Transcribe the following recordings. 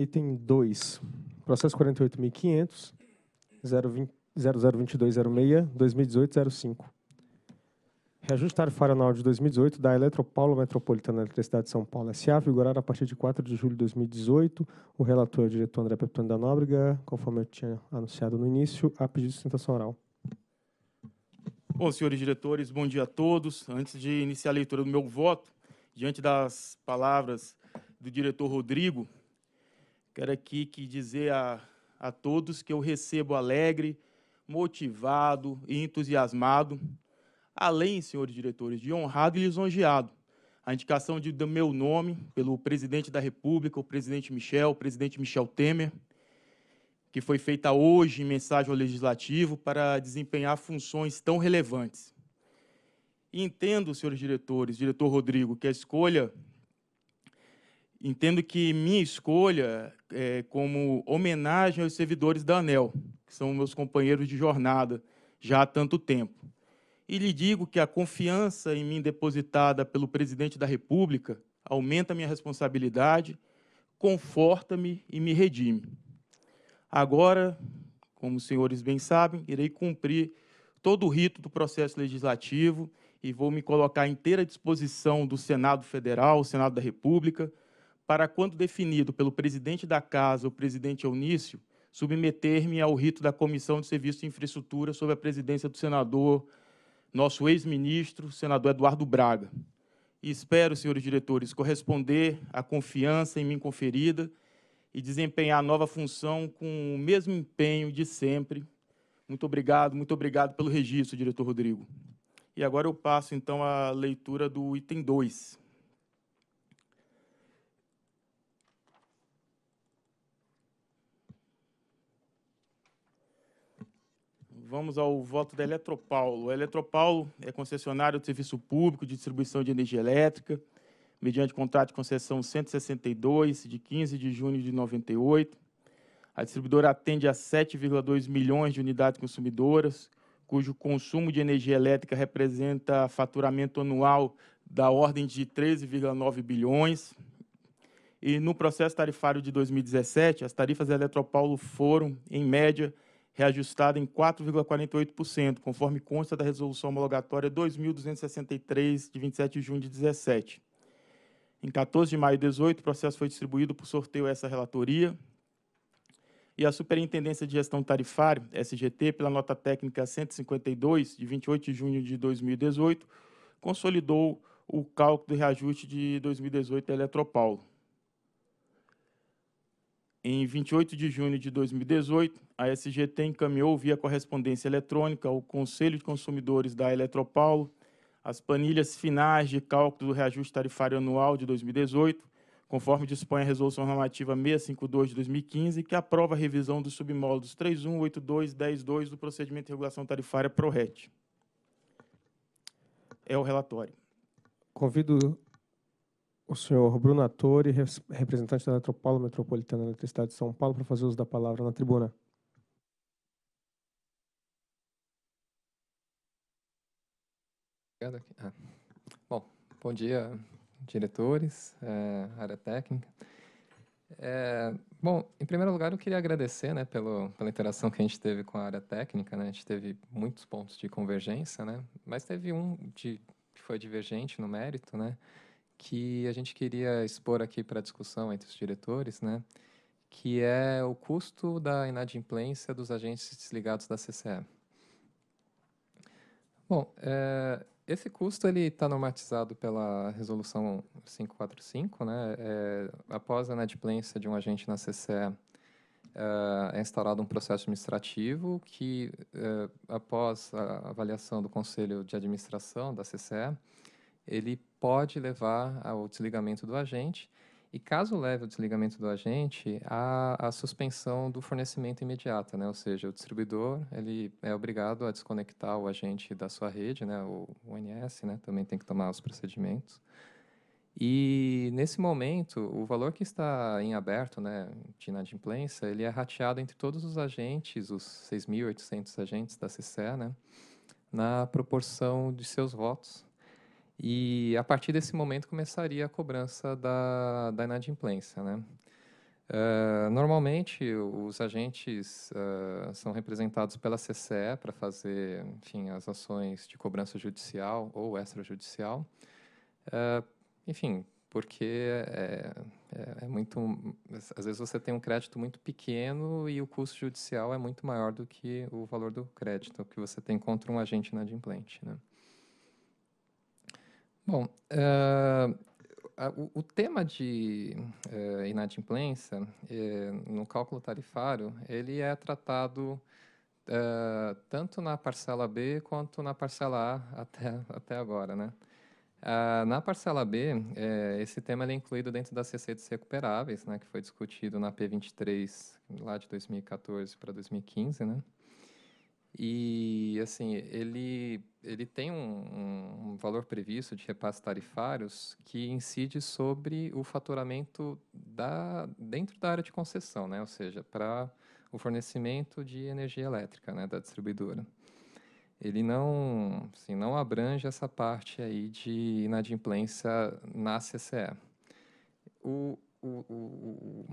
Item 2, processo 48.500, 002206-2018-05. Reajuste tarifário anual de 2018 da Eletropaulo Metropolitana Eletricidade de São Paulo S.A. vigorar a partir de 4 de julho de 2018. O relator é o diretor André Peptone da Nóbrega, conforme eu tinha anunciado no início, a pedido de sustentação oral. Bom, senhores diretores, bom dia a todos. Antes de iniciar a leitura do meu voto, diante das palavras do diretor Rodrigo, Quero aqui que dizer a, a todos que eu recebo alegre, motivado e entusiasmado, além, senhores diretores, de honrado e lisonjeado, a indicação de, do meu nome pelo presidente da República, o presidente Michel, o presidente Michel Temer, que foi feita hoje em mensagem ao Legislativo para desempenhar funções tão relevantes. entendo, senhores diretores, diretor Rodrigo, que a escolha entendo que minha escolha é como homenagem aos servidores da ANEL, que são meus companheiros de jornada já há tanto tempo. E lhe digo que a confiança em mim depositada pelo presidente da República aumenta minha responsabilidade, conforta-me e me redime. Agora, como os senhores bem sabem, irei cumprir todo o rito do processo legislativo e vou me colocar à inteira disposição do Senado Federal, Senado da República, para quando definido pelo presidente da Casa, o presidente Eunício, submeter-me ao rito da Comissão de Serviço de Infraestrutura sob a presidência do senador, nosso ex-ministro, senador Eduardo Braga. E espero, senhores diretores, corresponder à confiança em mim conferida e desempenhar a nova função com o mesmo empenho de sempre. Muito obrigado, muito obrigado pelo registro, diretor Rodrigo. E agora eu passo, então, à leitura do item 2. Vamos ao voto da Eletropaulo. A Eletropaulo é concessionário de serviço público de distribuição de energia elétrica, mediante contrato de concessão 162, de 15 de junho de 98. A distribuidora atende a 7,2 milhões de unidades consumidoras, cujo consumo de energia elétrica representa faturamento anual da ordem de 13,9 bilhões. E no processo tarifário de 2017, as tarifas da Eletropaulo foram, em média, reajustada em 4,48%, conforme consta da Resolução Homologatória 2263, de 27 de junho de 17. Em 14 de maio de 18, o processo foi distribuído por sorteio a essa relatoria e a Superintendência de Gestão Tarifária, SGT, pela nota técnica 152, de 28 de junho de 2018, consolidou o cálculo do reajuste de 2018 da Eletropaulo. Em 28 de junho de 2018, a SGT encaminhou via correspondência eletrônica ao Conselho de Consumidores da Eletropaulo as planilhas finais de cálculo do reajuste tarifário anual de 2018, conforme dispõe a Resolução Normativa 652 de 2015, que aprova a revisão dos submódulos 31, 82 e 102 do procedimento de regulação tarifária PRORET. É o relatório. Convido o senhor Bruno Atori, representante da Eletropaulo Metropolitana da Eletricidade de São Paulo, para fazer uso da palavra na tribuna. Obrigado. Ah. Bom, bom dia, diretores, é, área técnica. É, bom, em primeiro lugar, eu queria agradecer né, pelo, pela interação que a gente teve com a área técnica. Né? A gente teve muitos pontos de convergência, né? mas teve um de, que foi divergente no mérito, né? que a gente queria expor aqui para discussão entre os diretores, né, que é o custo da inadimplência dos agentes desligados da CCE. Bom, é, esse custo ele está normatizado pela resolução 545, né? É, após a inadimplência de um agente na CCE, é, é, instaurado um processo administrativo que, é, após a avaliação do Conselho de Administração da CCE, ele pode levar ao desligamento do agente e caso leve ao desligamento do agente, há a suspensão do fornecimento imediata, né? ou seja, o distribuidor ele é obrigado a desconectar o agente da sua rede, né? o ONS né? também tem que tomar os procedimentos. E nesse momento, o valor que está em aberto né, de inadimplência, ele é rateado entre todos os agentes, os 6.800 agentes da CCE, né, na proporção de seus votos, e a partir desse momento começaria a cobrança da, da inadimplência. Né? Uh, normalmente, os agentes uh, são representados pela CCE para fazer enfim, as ações de cobrança judicial ou extrajudicial. Uh, enfim, porque é, é, é, muito. Às vezes você tem um crédito muito pequeno e o custo judicial é muito maior do que o valor do crédito que você tem contra um agente inadimplente. Né? Bom, uh, o, tema de uh, inadimplência uh, no cálculo tarifário, ele é tratado tanto na parcela B quanto na parcela A até, até agora, né? Ah, na parcela B, esse tema é incluído dentro das receitas recuperáveis, né, que foi discutido na P23 lá de 2014 para 2015, né? E assim, ele ele tem um, um, valor previsto de repasses tarifários que incide sobre o faturamento da, dentro da área de concessão, né? ou seja, para o fornecimento de energia elétrica né, da distribuidora. Ele não, assim, não abrange essa parte aí de inadimplência na CCE. O, o, o,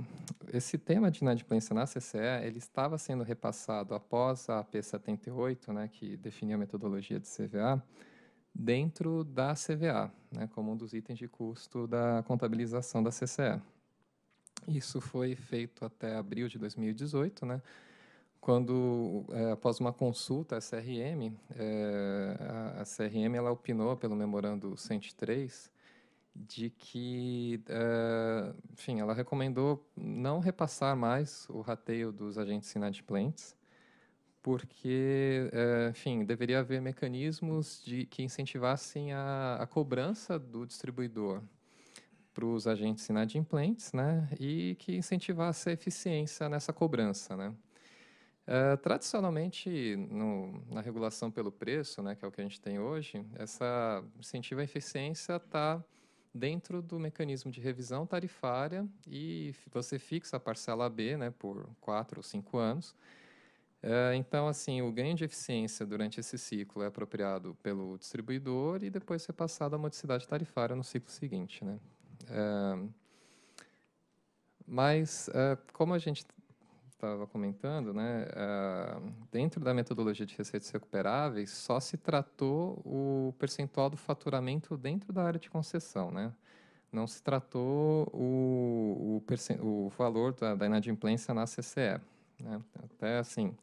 esse tema de inadimplência na CCE ele estava sendo repassado após a AP 78, né, que definia a metodologia de CVA, dentro da CVA, né, como um dos itens de custo da contabilização da CCE. Isso foi feito até abril de 2018, né, quando, é, após uma consulta à CRM, é, a, a CRM ela opinou pelo memorando 103, de que, uh, enfim, ela recomendou não repassar mais o rateio dos agentes inadimplentes, porque, uh, enfim, deveria haver mecanismos de que incentivassem a, a cobrança do distribuidor para os agentes inadimplentes, né, e que incentivasse a eficiência nessa cobrança, né. Uh, tradicionalmente, no, na regulação pelo preço, né, que é o que a gente tem hoje, essa incentiva à eficiência está dentro do mecanismo de revisão tarifária e você fixa a parcela B né, por quatro ou cinco anos. É, então, assim, o ganho de eficiência durante esse ciclo é apropriado pelo distribuidor e depois é passado à modicidade tarifária no ciclo seguinte. Né? É, mas, como a gente estava comentando, né, uh, dentro da metodologia de receitas recuperáveis, só se tratou o percentual do faturamento dentro da área de concessão, né? Não se tratou o, o, o valor da, da, inadimplência na CCE. Né? Até assim,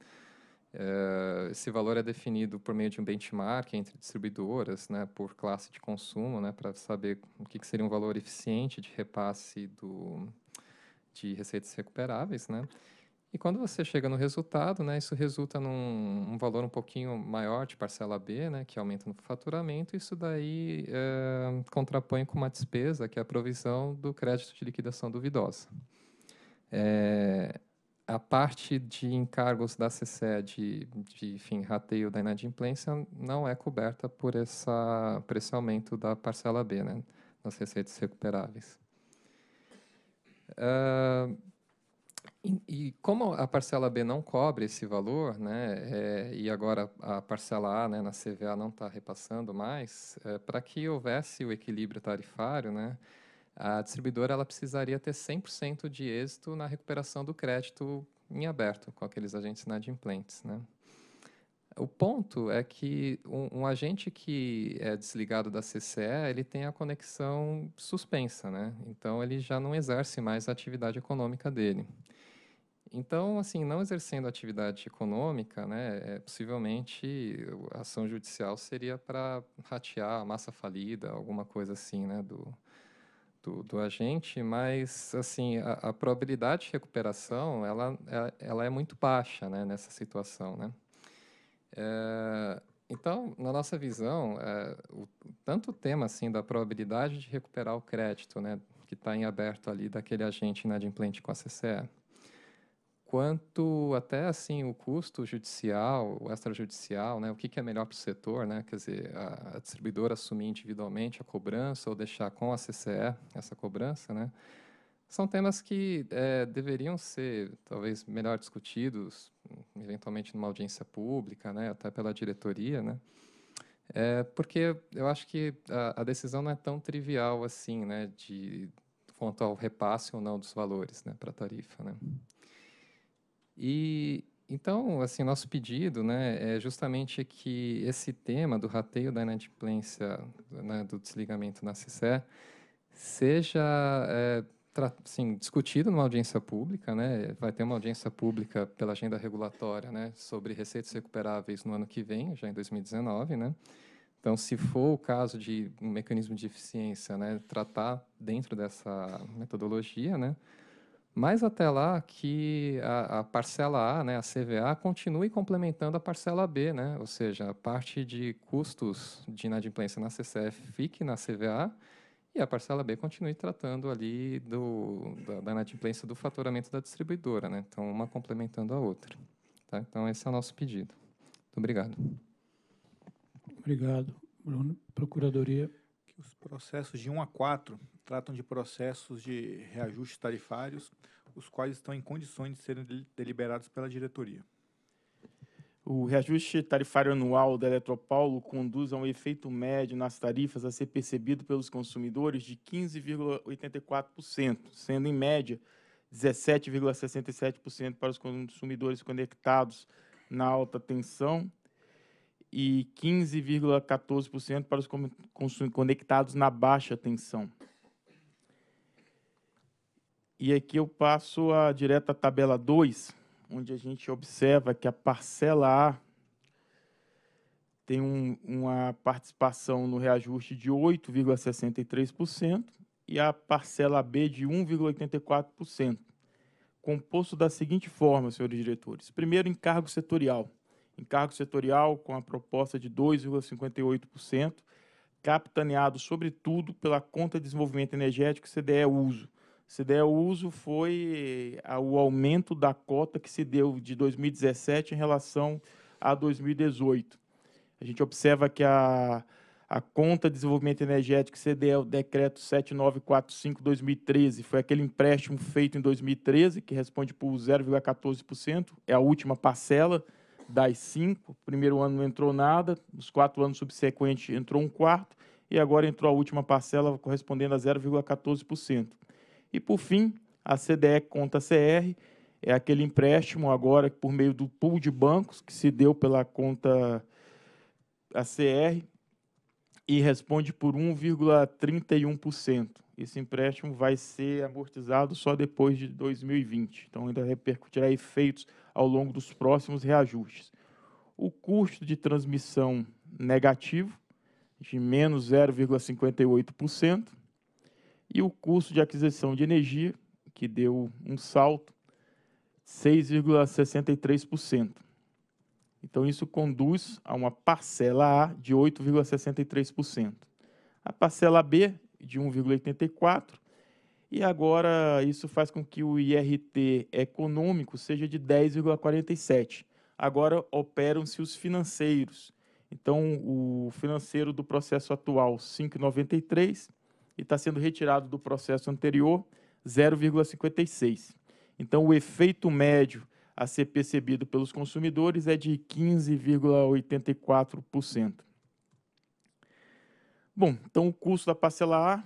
eh, esse valor é definido por meio de um benchmark entre distribuidoras, né, por classe de consumo, né, para saber o que, que seria um valor eficiente de repasse do, de receitas recuperáveis, né? E quando você chega no resultado, né, isso resulta num um valor um pouquinho maior de parcela B, né, que aumenta no faturamento, isso daí é, contrapõe com uma despesa, que é a provisão do crédito de liquidação duvidosa. É, a parte de encargos da CCE de, de enfim, rateio da inadimplência não é coberta por, essa, por esse aumento da parcela B, né, nas receitas recuperáveis. Uh, e, como a parcela B não cobre esse valor, né, é, e agora a parcela A né, na CVA não está repassando mais, é, para que houvesse o equilíbrio tarifário, né, a distribuidora ela precisaria ter 100% de êxito na recuperação do crédito em aberto com aqueles agentes inadimplentes. Né. O ponto é que um, um, agente que é desligado da CCE, ele tem a conexão suspensa, né? então ele já não exerce mais a atividade econômica dele. Então, assim, não exercendo atividade econômica, né, é, possivelmente a ação judicial seria para ratear a massa falida, alguma coisa assim, né, do, do, do agente, mas, assim, a, a, probabilidade de recuperação, ela, é, ela é muito baixa, né, nessa situação, né. É, então, na nossa visão, é, o, tanto o tema, assim, da probabilidade de recuperar o crédito, né, que está em aberto ali daquele agente inadimplente com a CCE, quanto até assim o custo judicial, o extrajudicial, né, o que, que é melhor para o setor, né, quer dizer, a, a, distribuidora assumir individualmente a cobrança ou deixar com a CCE essa cobrança, né, são temas que é, deveriam ser talvez melhor discutidos, eventualmente numa audiência pública, né, até pela diretoria, né, é, porque eu acho que a, a decisão não é tão trivial assim, né, de quanto ao repasse ou não dos valores, né, para a tarifa, né. E então, assim, nosso pedido, né, é justamente que esse tema do rateio da inadimplência, né, do desligamento na CICE, seja é, assim, discutido numa audiência pública, né? Vai ter uma audiência pública pela agenda regulatória, né, sobre receitas recuperáveis no ano que vem, já em 2019, né? Então, se for o caso de um mecanismo de eficiência, né, tratar dentro dessa metodologia, né, mas até lá que a, a, parcela A, né, a CVA, continue complementando a parcela B, né, ou seja, a parte de custos de inadimplência na CCF fique na CVA e a parcela B continue tratando ali do, da, da inadimplência do faturamento da distribuidora, né? Então, uma complementando a outra. Tá? Então, esse é o nosso pedido. Muito obrigado. Obrigado, Bruno. Procuradoria. Que os processos de 1 a 4 tratam de processos de reajustes tarifários, os quais estão em condições de serem deliberados pela diretoria. O reajuste tarifário anual da Eletropaulo conduz a um efeito médio nas tarifas a ser percebido pelos consumidores de 15,84%, sendo em média 17,67% para os consumidores conectados na alta tensão e 15,14% para os conectados na baixa tensão. E aqui eu passo a direta tabela 2, onde a gente observa que a parcela A tem um, uma participação no reajuste de 8,63% e a parcela B de 1,84%, composto da seguinte forma, senhores diretores. Primeiro, encargo setorial. Encargo setorial com a proposta de 2,58%, capitaneado, sobretudo, pela conta de desenvolvimento energético CDE-Uso, se der uso, foi o aumento da cota que se deu de 2017 em relação a 2018. A gente observa que a, a conta de desenvolvimento energético CDE, o decreto 7945-2013, foi aquele empréstimo feito em 2013, que responde por 0,14%, é a última parcela das cinco. O primeiro ano não entrou nada, nos quatro anos subsequentes entrou um quarto, e agora entrou a última parcela correspondendo a 0,14%. E, por fim, a CDE Conta CR é aquele empréstimo agora por meio do pool de bancos que se deu pela conta ACR e responde por 1,31%. Esse empréstimo vai ser amortizado só depois de 2020, então ainda repercutirá efeitos ao longo dos próximos reajustes. O custo de transmissão negativo, de menos 0,58%, e o custo de aquisição de energia, que deu um salto 6,63%. Então, isso conduz a uma parcela A de 8,63%. A parcela B de 1,84%. E agora, isso faz com que o IRT econômico seja de 10,47%. Agora operam-se os financeiros. Então, o financeiro do processo atual, 5,93% e está sendo retirado do processo anterior 0,56. Então, o efeito médio a ser percebido pelos consumidores é de 15,84%. Bom, então o custo da parcela A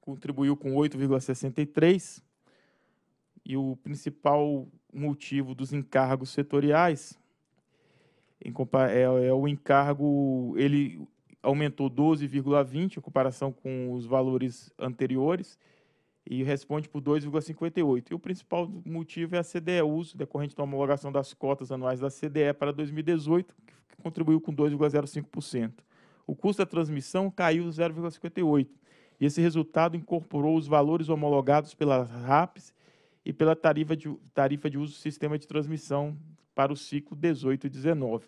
contribuiu com 8,63% e o principal motivo dos encargos setoriais é, é, o encargo, ele aumentou 12,20 em comparação com os valores anteriores e responde por 2,58. E o principal motivo é a CDE-uso, decorrente da homologação das cotas anuais da CDE para 2018, que contribuiu com 2,05%. O custo da transmissão caiu 0,58%. E esse resultado incorporou os valores homologados pela RAPS e pela tarifa de, tarifa de uso do sistema de transmissão para o ciclo 18 e 19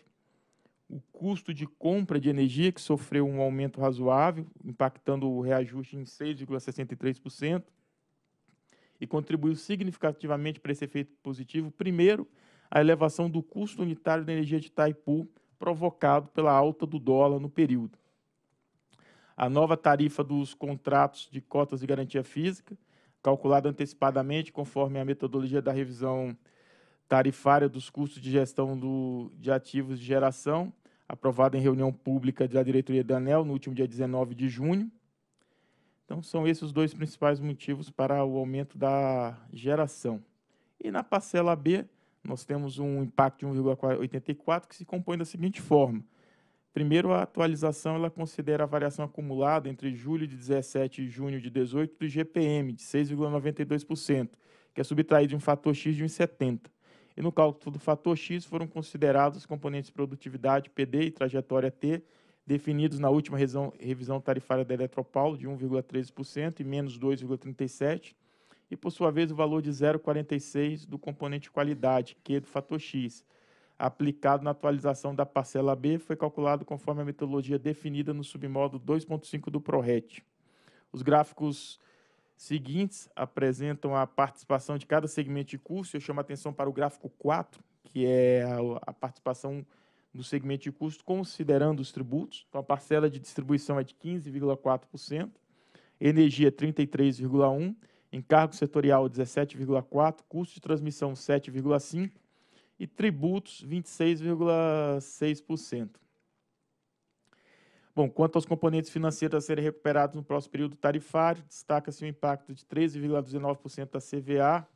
o custo de compra de energia, que sofreu um aumento razoável, impactando o reajuste em 6,63%, e contribuiu significativamente para esse efeito positivo, primeiro, a elevação do custo unitário da energia de Taipu, provocado pela alta do dólar no período. A nova tarifa dos contratos de cotas de garantia física, calculada antecipadamente conforme a metodologia da revisão tarifária dos custos de gestão do, de ativos de geração, aprovada em reunião pública da diretoria da ANEL no último dia 19 de junho. Então, são esses os dois principais motivos para o aumento da geração. E na parcela B, nós temos um impacto de 1,84 que se compõe da seguinte forma. Primeiro, a atualização ela considera a variação acumulada entre julho de 17 e junho de 18 do GPM, de 6,92%, que é subtraído de um fator X de 1,70 e no cálculo do fator X foram considerados os componentes produtividade PD e trajetória T, definidos na última revisão tarifária da Eletropaulo de 1,13% e menos 2,37%, e por sua vez o valor de 0,46 do componente qualidade, Q do fator X, aplicado na atualização da parcela B, foi calculado conforme a metodologia definida no submódulo 2.5 do PRORET. Os gráficos seguintes apresentam a participação de cada segmento de custo. Eu chamo a atenção para o gráfico 4, que é a participação do segmento de custo considerando os tributos. Então, a parcela de distribuição é de 15,4%, energia 33,1%, encargo setorial 17,4%, custo de transmissão 7,5% e tributos 26,6%. Bom, quanto aos componentes financeiros a serem recuperados no próximo período tarifário, destaca-se o impacto de 13,19% da CVA,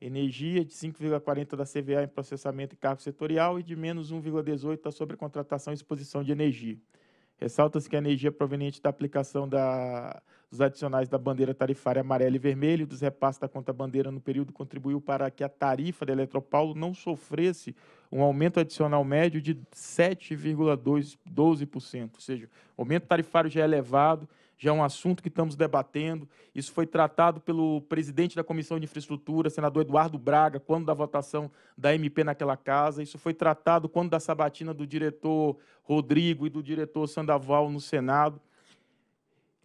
energia, de 5,40% da CVA em processamento e cargo setorial e de menos 1,18% da sobrecontratação e exposição de energia. Ressalta-se que a energia proveniente da aplicação da adicionais da bandeira tarifária amarela e vermelha e dos repasses da conta bandeira no período contribuiu para que a tarifa da Eletropaulo não sofresse um aumento adicional médio de 7,12%. Ou seja, o aumento tarifário já é elevado, já é um assunto que estamos debatendo. Isso foi tratado pelo presidente da Comissão de Infraestrutura, senador Eduardo Braga, quando da votação da MP naquela casa. Isso foi tratado quando da sabatina do diretor Rodrigo e do diretor Sandoval no Senado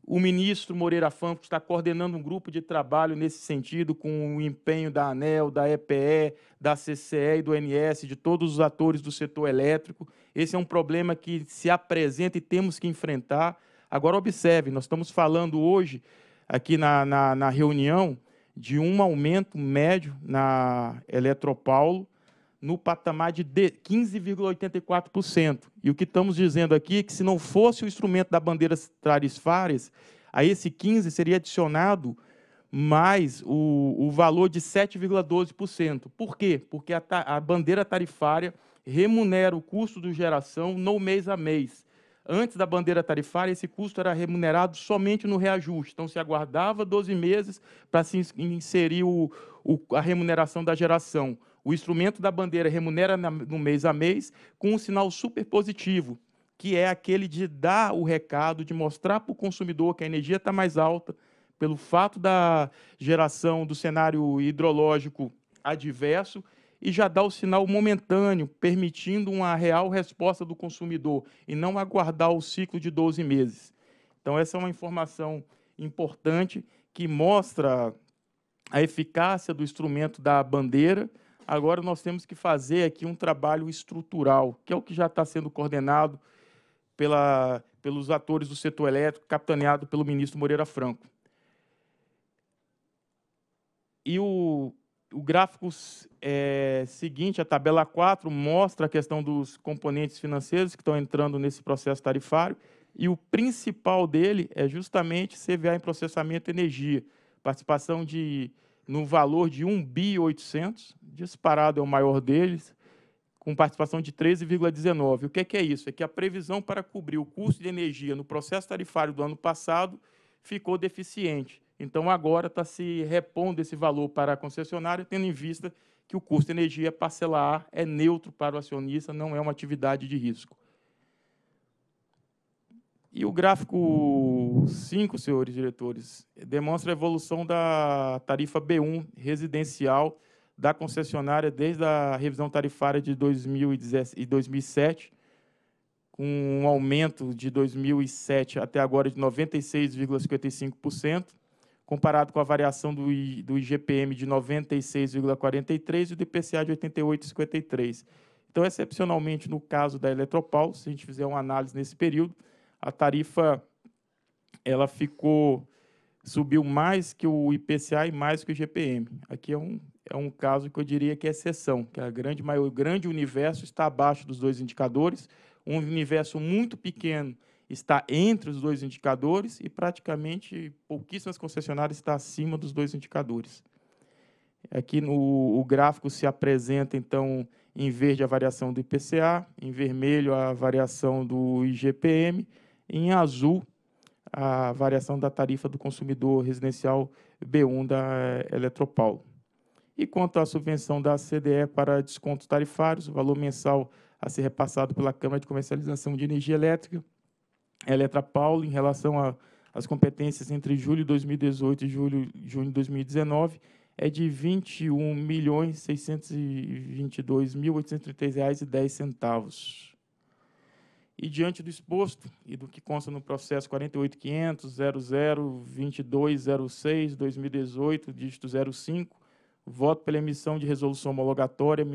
o ministro Moreira Franco está coordenando um grupo de trabalho nesse sentido, com o empenho da ANEL, da EPE, da CCE e do NS, de todos os atores do setor elétrico. Esse é um problema que se apresenta e temos que enfrentar. Agora, observe, nós estamos falando hoje, aqui na, na, na reunião, de um aumento médio na Eletropaulo no patamar de 15,84%. E o que estamos dizendo aqui é que se não fosse o instrumento da bandeira tarifárias, a esse 15 seria adicionado mais o, o valor de 7,12%. Por quê? Porque a, a bandeira tarifária remunera o custo do geração no mês a mês. Antes da bandeira tarifária, esse custo era remunerado somente no reajuste. Então, se aguardava 12 meses para se inserir o, o, a remuneração da geração. O instrumento da bandeira remunera no mês a mês com um sinal super positivo, que é aquele de dar o recado, de mostrar para o consumidor que a energia está mais alta, pelo fato da geração do cenário hidrológico adverso, e já dá o sinal momentâneo, permitindo uma real resposta do consumidor e não aguardar o ciclo de 12 meses. Então, essa é uma informação importante que mostra a eficácia do instrumento da bandeira Agora nós temos que fazer aqui um trabalho estrutural, que é o que já está sendo coordenado pela, pelos atores do setor elétrico, capitaneado pelo ministro Moreira Franco. E o, o gráfico é, seguinte, a tabela 4, mostra a questão dos componentes financeiros que estão entrando nesse processo tarifário, e o principal dele é justamente CVA em processamento de energia, participação de no valor de 1 bi 800, disparado é o maior deles, com participação de 13,19. O que é, que é isso? É que a previsão para cobrir o custo de energia no processo tarifário do ano passado ficou deficiente. Então, agora está se repondo esse valor para a concessionária, tendo em vista que o custo de energia parcelar é neutro para o acionista, não é uma atividade de risco. E o gráfico 5, senhores diretores, demonstra a evolução da tarifa B1 residencial da concessionária desde a revisão tarifária de 2007, com um aumento de 2007 até agora de 96,55%, comparado com a variação do, IGPM de 96,43% e do IPCA de 88,53%. Então, excepcionalmente, no caso da Eletropaulo, se a gente fizer uma análise nesse período, a tarifa ela ficou subiu mais que o IPCA e mais que o GPM. Aqui é um, é um caso que eu diria que é exceção, que a grande maior, o grande universo está abaixo dos dois indicadores, um universo muito pequeno está entre os dois indicadores e praticamente pouquíssimas concessionárias está acima dos dois indicadores. Aqui no o gráfico se apresenta então em verde a variação do IPCA, em vermelho a variação do IGPM, em azul, a variação da tarifa do consumidor residencial B1 da eh, Eletropaulo. E quanto à subvenção da CDE para descontos tarifários, o valor mensal a ser repassado pela Câmara de Comercialização de Energia Elétrica, Eletra Paulo, em relação às competências entre julho de 2018 e julho, junho de 2019, é de R$ 21.622.833,10. E, diante do exposto e do que consta no processo 48.500.00.2206.2018, dígito 05, voto pela emissão de resolução homologatória,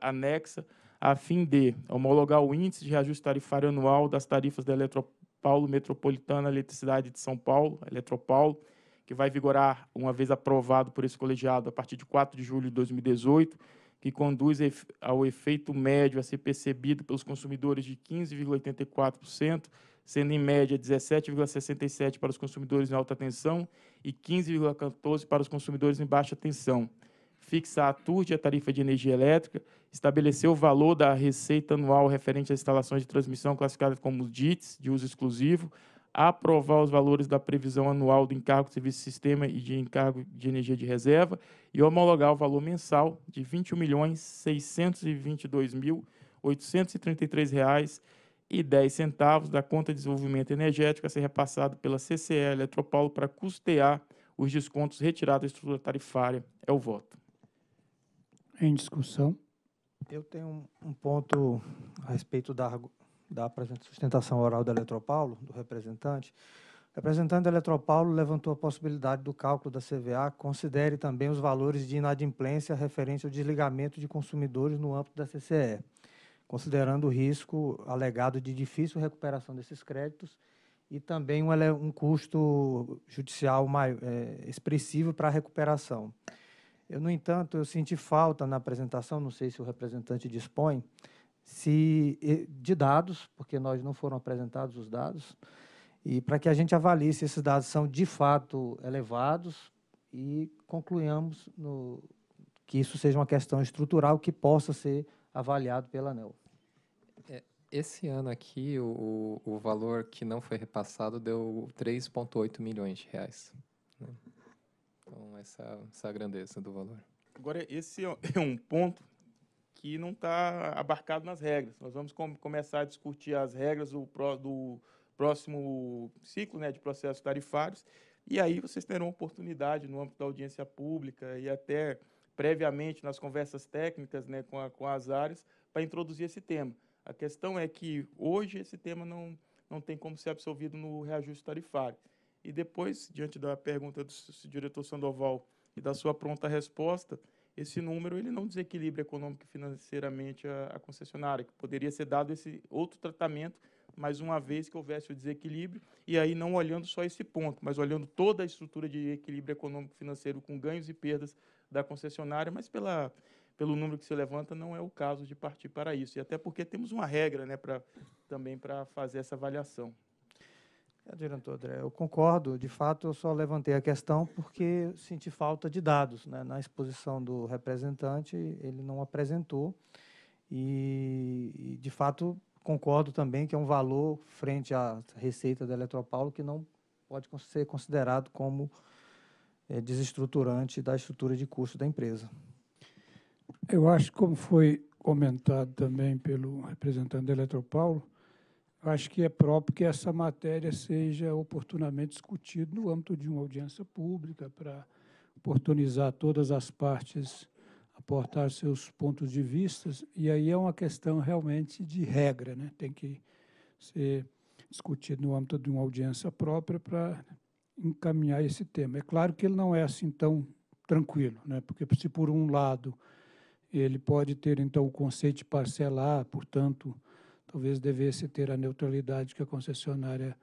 anexa, a fim de homologar o índice de reajuste tarifário anual das tarifas da Eletropaulo Metropolitana Eletricidade de São Paulo, Eletropaulo, que vai vigorar, uma vez aprovado por esse colegiado, a partir de 4 de julho de 2018, que conduz ao efeito médio a ser percebido pelos consumidores de 15,84%, sendo em média 17,67% para os consumidores em alta tensão e 15,14% para os consumidores em baixa tensão. Fixar a TURD, a tarifa de energia elétrica, estabelecer o valor da receita anual referente às instalações de transmissão classificadas como DITs, de uso exclusivo, aprovar os valores da previsão anual do encargo de serviço de sistema e de encargo de energia de reserva e homologar o valor mensal de R$ 21.622.833,10 da conta de desenvolvimento energético a ser repassado pela CCE Eletropaulo para custear os descontos retirados da estrutura tarifária. É o voto. Em discussão. Eu tenho um ponto a respeito da, da sustentação oral da Eletropaulo, do representante, o representante da Eletropaulo levantou a possibilidade do cálculo da CVA considere também os valores de inadimplência referente ao desligamento de consumidores no âmbito da CCE, considerando o risco alegado de difícil recuperação desses créditos e também um, um custo judicial maior, é, expressivo para a recuperação. Eu, no entanto, eu senti falta na apresentação, não sei se o representante dispõe, se de dados, porque nós não foram apresentados os dados, e para que a gente avalie se esses dados são de fato elevados e concluamos no, que isso seja uma questão estrutural que possa ser avaliado pela ANEL. É, esse ano aqui, o, o valor que não foi repassado deu 3,8 milhões de reais. Né? Então, essa, essa é a grandeza do valor. Agora, esse é um é ponto aqui não está abarcado nas regras. Nós vamos com, começar a discutir as regras do, do próximo ciclo né, de processos tarifários, e aí vocês terão oportunidade, no âmbito da audiência pública e até previamente nas conversas técnicas né, com, a, com as áreas, para introduzir esse tema. A questão é que hoje esse tema não, não tem como ser absorvido no reajuste tarifário. E depois, diante da pergunta do diretor Sandoval e da sua pronta resposta, esse número ele não desequilibra econômico e financeiramente a, a concessionária, que poderia ser dado esse outro tratamento, mas uma vez que houvesse o desequilíbrio, e aí não olhando só esse ponto, mas olhando toda a estrutura de equilíbrio econômico e financeiro com ganhos e perdas da concessionária, mas pela, pelo número que se levanta, não é o caso de partir para isso. E até porque temos uma regra né, pra, também para fazer essa avaliação. É, diretor André. Eu concordo. De fato, eu só levantei a questão porque senti falta de dados. Né? Na exposição do representante, ele não apresentou. E, de fato, concordo também que é um valor frente à receita da Eletropaulo que não pode ser considerado como é, desestruturante da estrutura de custo da empresa. Eu acho, como foi comentado também pelo representante da Eletropaulo, acho que é próprio que essa matéria seja oportunamente discutida no âmbito de uma audiência pública para oportunizar todas as partes aportar seus pontos de vista, e aí é uma questão realmente de regra, né? tem que ser discutido no âmbito de uma audiência própria para encaminhar esse tema. É claro que ele não é assim tão tranquilo, né? porque se por um lado ele pode ter então o conceito de parcelar, portanto, talvez devesse ter a neutralidade que a concessionária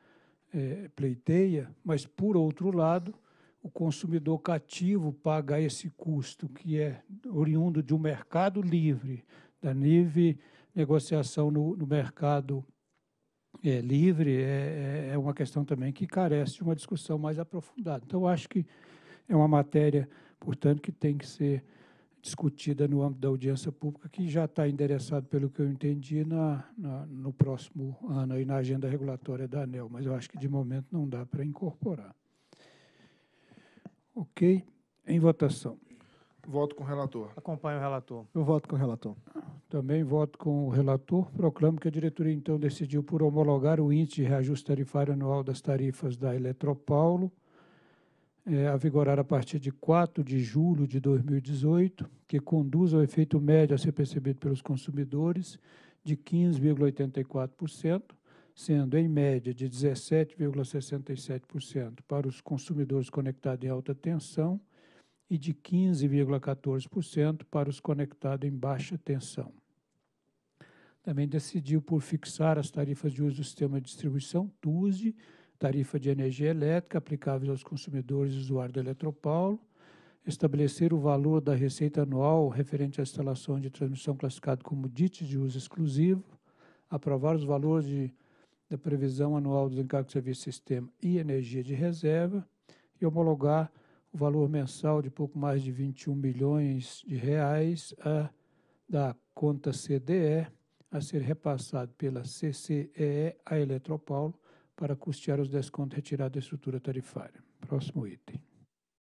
é, pleiteia, mas, por outro lado, o consumidor cativo paga esse custo que é oriundo de um mercado livre, da livre negociação no, no mercado é, livre, é, é, é uma questão também que carece de uma discussão mais aprofundada. Então, acho que é uma matéria, portanto, que tem que ser discutida no âmbito da audiência pública, que já está endereçado, pelo que eu entendi, na, na, no próximo ano aí na agenda regulatória da ANEL, mas eu acho que de momento não dá para incorporar. Ok. Em votação. Voto com o relator. Acompanho o relator. Eu voto com o relator. Também voto com o relator. Proclamo que a diretoria, então, decidiu por homologar o índice de reajuste tarifário anual das tarifas da Eletropaulo é, a vigorar a partir de 4 de julho de 2018, que conduz ao efeito médio a ser percebido pelos consumidores de 15,84%, sendo em média de 17,67% para os consumidores conectados em alta tensão e de 15,14% para os conectados em baixa tensão. Também decidiu por fixar as tarifas de uso do sistema de distribuição TUSD tarifa de energia elétrica aplicável aos consumidores e usuários da Eletropaulo, estabelecer o valor da receita anual referente à instalação de transmissão classificada como DIT de uso exclusivo, aprovar os valores de, da previsão anual dos encargos de serviço sistema e energia de reserva e homologar o valor mensal de pouco mais de 21 milhões de reais a, da conta CDE a ser repassado pela CCEE à Eletropaulo para custear os descontos retirados da estrutura tarifária. Próximo item.